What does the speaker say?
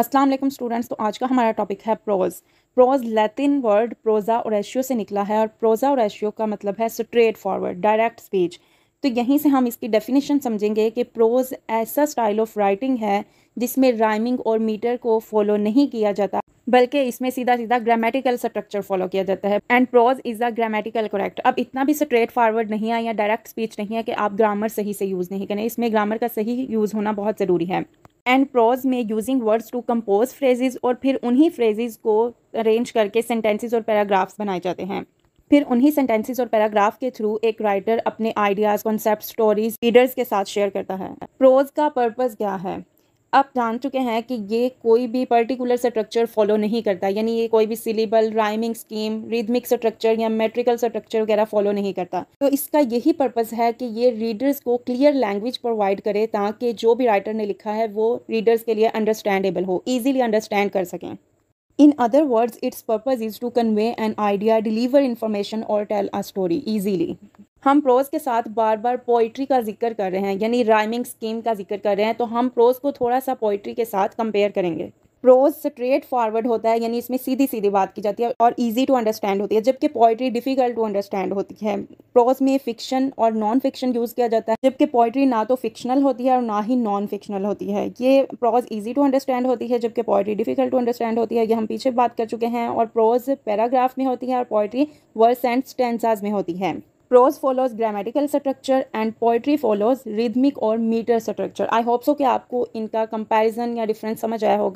अस्सलाम वालेकुम स्टूडेंट्स तो आज का हमारा टॉपिक है प्रोज प्रोज लैटिन वर्ड प्रोजा और एशियो से निकला है और प्रोजा और एशियो का मतलब है स्ट्रेट फॉरवर्ड डायरेक्ट स्पीच तो यहीं से हम इसकी डेफिनेशन समझेंगे कि प्रोज ऐसा स्टाइल ऑफ राइटिंग है जिसमें राइमिंग और मीटर को फॉलो नहीं किया जाता बल्कि इसमें सीधा सीधा ग्रामेटिकल स्ट्रक्चर फॉलो किया जाता है and prose is a grammatical correct अब इतना भी स्ट्रेट फॉरवर्ड नहीं है या डायरेक्ट स्पीच नहीं है कि आप ग्रामर सही से यूज़ नहीं करें इसमें ग्रामर का सही यूज़ होना बहुत ज़रूरी है एंड प्रोज में using words to compose phrases और फिर उन्हीं फ्रेजेस को अरेंज करके सेंटेंसेस और पैराग्राफ्स बनाए जाते हैं फिर उन्हीं सेंटेंसेस और पैराग्राफ के थ्रू एक राइटर अपने आइडियाज़ कॉन्सेप्ट स्टोरीज रीडर्स के साथ शेयर करता है प्रोज का पर्पज़ क्या है आप जान चुके हैं कि ये कोई भी पर्टिकुलर स्ट्रक्चर फॉलो नहीं करता यानी ये कोई भी syllable rhyming scheme rhythmic structure या मेट्रिकल स्ट्रक्चर वगैरह फॉलो नहीं करता तो इसका यही पर्पज़ है कि ये रीडर्स को क्लियर लैंग्वेज प्रोवाइड करे ताकि जो भी राइटर ने लिखा है वो रीडर्स के लिए अंडरस्टैंडेबल हो ईजिली अंडरस्टैंड कर सकें in other words it's purpose is to convey an idea deliver information और टेल अ स्टोरी ईजीली हम प्रोज़ के साथ बार बार पोइट्री का जिक्र कर रहे हैं यानी राइमिंग स्कीम का जिक्र कर रहे हैं तो हम प्रोज़ को थोड़ा सा पोइट्री के साथ कंपेयर करेंगे प्रोज स्ट्रेट फॉरवर्ड होता है यानी इसमें सीधी सीधी बात की जाती है और इजी टू अंडरस्टैंड होती है जबकि पोइट्री डिफिकल्ट टू अंडरस्टैंड होती है प्रोज में फिक्शन और नॉन फिक्शन यूज़ किया जाता है जबकि पोइट्री ना तो फिक्शनल होती है और ना ही नॉन फिक्शनल होती है ये प्रोज ईजी टू अंडरस्टैंड होती है जबकि पोइट्री डिफिकल्ट टू अंडरस्टैंड होती है ये हम पीछे बात कर चुके हैं और प्रोज पैराग्राफ में होती है और पोइट्री वर्स एंड स्टेंसाज में होती है prose follows grammatical structure and poetry follows rhythmic और metre structure I hope so कि आपको इनका कंपैरिजन या डिफरेंस समझ आया होगा